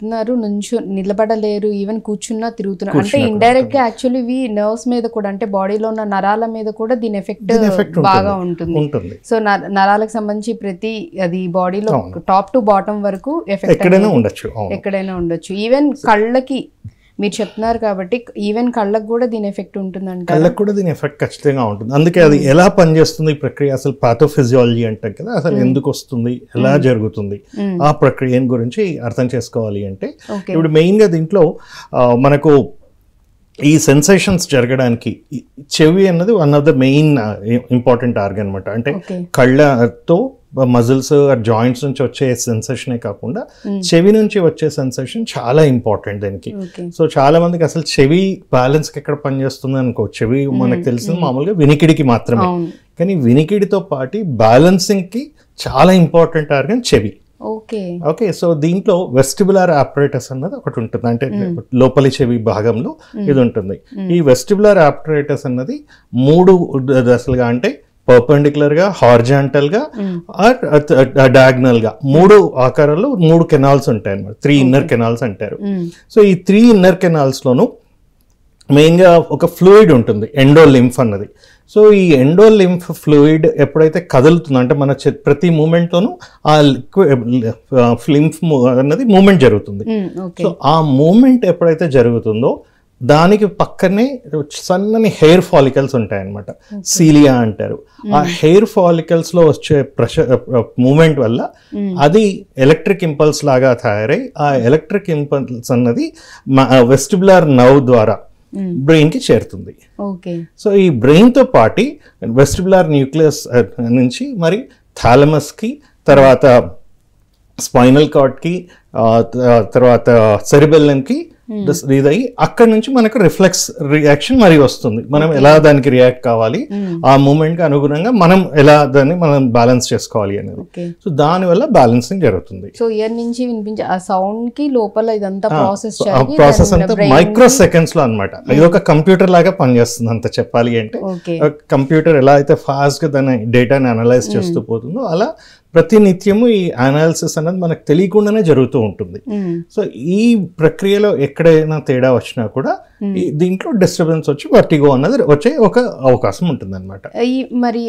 తిరుగుతున్నారు నుంచో నిలబడలేరు ఈవెన్ కూర్చున్నా తిరుగుతున్నారు అంటే ఇండైరెక్ట్ గా యాక్చువల్లీ ఇవి నర్వ్స్ మీద కూడా అంటే బాడీలో ఉన్న నరాల మీద కూడా దీని ఎఫెక్ట్ బాగా ఉంటుంది సో నరాలకు సంబంధించి ప్రతి అది బాడీలో టాప్ టు బాటం వరకు ఎఫెక్ట్ ఎక్కడైనా ఉండొచ్చు ఈవెన్ కళ్ళకి మీరు చెప్తున్నారు కాబట్టి ఈవెన్ కళ్ళకు కూడా దీని ఎఫెక్ట్ ఉంటుందంట కళ్ళకు కూడా దీని ఎఫెక్ట్ ఖచ్చితంగా ఉంటుంది అందుకే అది ఎలా పనిచేస్తుంది ఈ ప్రక్రియ అసలు పాథోఫిజియాలజీ అంటాం కదా అసలు ఎందుకు వస్తుంది ఎలా జరుగుతుంది ఆ ప్రక్రియను గురించి అర్థం చేసుకోవాలి అంటే ఇప్పుడు మెయిన్గా దీంట్లో మనకు ఈ సెన్సేషన్స్ జరగడానికి చెవి అన్నది one of the main important organ అనమాట అంటే కళ్ళతో మజిల్స్ జాయింట్స్ నుంచి వచ్చే సెన్సేషనే కాకుండా hmm. చెవి నుంచి వచ్చే సెన్సేషన్ చాలా ఇంపార్టెంట్ దానికి సో చాలా మందికి అసలు చెవి బ్యాలెన్స్ ఎక్కడ పనిచేస్తుంది అనుకో చెవి hmm. మనకు తెలిసింది hmm. మామూలుగా వినికిడికి మాత్రమే కానీ వినికిడితో పాటు బ్యాలెన్సింగ్ కి చాలా ఇంపార్టెంట్ ఆర్గన్ చెవి ఓకే ఓకే సో దీంట్లో వెస్టిబులార్ ఆపరేటస్ అన్నది ఒకటి ఉంటుంది అంటే లోపలి చెవి భాగంలో ఇది ఉంటుంది ఈ వెస్టిబులర్ ఆపరేటస్ అన్నది మూడు దశలుగా అంటే పర్పెండిక్యులర్ గా హార్జాంటల్ గా or hmm. Diagonal uh, uh, uh, గా మూడు ఆకారాల్లో మూడు కెనాల్స్ ఉంటాయి అనమాట త్రీ ఇన్నర్ కెనాల్స్ అంటారు సో hmm. ఈ త్రీ ఇన్నర్ కెనాల్స్ లోను మెయిన్గా ఒక ఫ్లూయిడ్ ఉంటుంది ఎండో లింఫ్ అన్నది సో ఈ ఎండో లింఫ్ ఫ్లూయిడ్ ఎప్పుడైతే కదులుతుందో అంటే మన ప్రతి మూమెంట్లోనూ ఆ లింఫ్ అన్నది మూమెంట్ జరుగుతుంది సో hmm, ఆ మూమెంట్ ఎప్పుడైతే జరుగుతుందో దానికి పక్కనే సన్నని హెయిర్ ఫాలికల్స్ ఉంటాయన్నమాట సీలియా అంటారు ఆ హెయిర్ ఫాలికల్స్ లో వచ్చే ప్రెషర్ మూమెంట్ వల్ల అది ఎలక్ట్రిక్ ఇంపల్స్ లాగా తయారై ఆ ఎలక్ట్రిక్ ఇంపల్స్ అన్నది వెస్టిబులర్ నవ్ ద్వారా బ్రెయిన్ కి చేరుతుంది సో ఈ బ్రెయిన్ తో పాటి వెస్టిబులర్ న్యూక్లియస్ నుంచి మరి థాలమస్ కి తర్వాత స్పైనల్ కి తర్వాత కి Hmm. ఇదై అక్కడ నుంచి మనకు రిఫ్లెక్స్ రియాక్షన్ మరి వస్తుంది మనం ఎలా దానికి రియాక్ట్ కావాలి hmm. ఆ మూమెంట్ కి అనుగుణంగా మనం ఎలా దాన్ని మనం బ్యాలెన్స్ చేసుకోవాలి అనేది సో దాని వల్ల బ్యాలెన్సింగ్ జరుగుతుంది సో ఇయర్ నుంచి వినిపించే ఆ సౌండ్ కి లోపల ఇదంతా ప్రాసెస్ ప్రాసెస్ అంతా మైక్రో సెకండ్స్ లో అనమాట ఇది hmm. ఒక కంప్యూటర్ లాగా పనిచేస్తుంది అంత చెప్పాలి అంటే కంప్యూటర్ ఎలా అయితే ఫాస్ట్ గా దాని డేటాని అనలైజ్ చేస్తూ పోతుందో అలా ప్రతి నిత్యము ఈ అనాలిసిస్ అనేది మనకు తెలియకుండానే జరుగుతూ ఉంటుంది సో ఈ ప్రక్రియలో ఎక్కడైనా తేడా వచ్చినా కూడా Hmm. దీంట్లో డిస్టర్బెన్స్ వచ్చి వర్టిగో అన్నది వచ్చే ఒక అవకాశం ఉంటుంది అనమాట మరి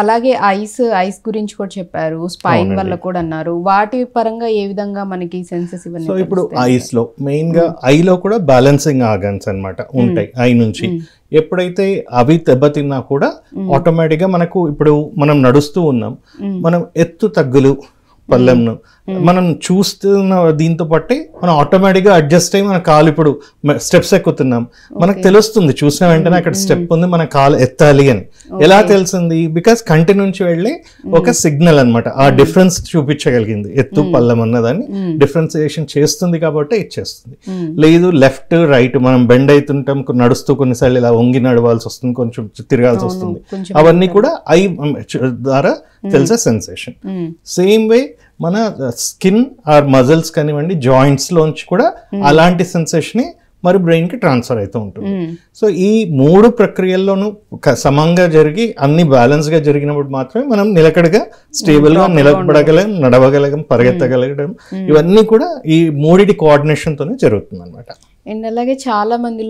అలాగే ఐస్ ఐస్ గురించి కూడా చెప్పారు స్పైన్ వల్ల కూడా అన్నారు వాటి పరంగా ఏ విధంగా మనకి సెన్సెస్ ఇవన్నీ సో ఇప్పుడు ఐస్ లో మెయిన్ గా ఐలో hmm. కూడా బ్యాలెన్సింగ్ ఆర్గన్స్ అనమాట ఉంటాయి ఐ నుంచి hmm. ఎప్పుడైతే అవి దెబ్బతిన్నా కూడా ఆటోమేటిక్ గా మనకు ఇప్పుడు మనం నడుస్తూ ఉన్నాం మనం ఎత్తు తగ్గులు పళ్ళెంను మనం చూస్తున్న దీంతో పట్టి మనం ఆటోమేటిక్గా అడ్జస్ట్ అయ్యి మన కాలు ఇప్పుడు స్టెప్స్ ఎక్కుతున్నాం మనకు తెలుస్తుంది చూసిన వెంటనే అక్కడ స్టెప్ mm-hmm. ఉంది మన కాలు ఎత్తాలి అని ఎలా తెలిసింది బికాస్ కంటి నుంచి వెళ్ళి ఒక సిగ్నల్ mm-hmm. అనమాట ఆ డిఫరెన్స్ mm-hmm. చూపించగలిగింది ఎత్తు పల్లెం అన్నదాన్ని డిఫరెన్సియేషన్ చేస్తుంది కాబట్టి ఇచ్చేస్తుంది లేదు లెఫ్ట్ రైట్ మనం బెండ్ అవుతుంటాం నడుస్తూ కొన్నిసార్లు ఇలా వంగి నడవాల్సి వస్తుంది కొంచెం తిరగాల్సి వస్తుంది అవన్నీ కూడా ఐ ద్వారా తెలిసే సెన్సేషన్ సేమ్ వే మన స్కిన్ ఆర్ మజిల్స్ కానివ్వండి జాయింట్స్లోంచి కూడా అలాంటి సెన్సేషన్ని మరి బ్రెయిన్కి ట్రాన్స్ఫర్ అవుతూ ఉంటుంది సో ఈ మూడు ప్రక్రియల్లోనూ సమంగా జరిగి అన్ని బ్యాలెన్స్గా జరిగినప్పుడు మాత్రమే మనం నిలకడగా స్టేబుల్గా నిలబడగలం నడవగలగం పరిగెత్తగలగడం ఇవన్నీ కూడా ఈ మూడిటి కోఆర్డినేషన్తోనే జరుగుతుంది అనమాట అండ్ అలాగే చాలా మందిలో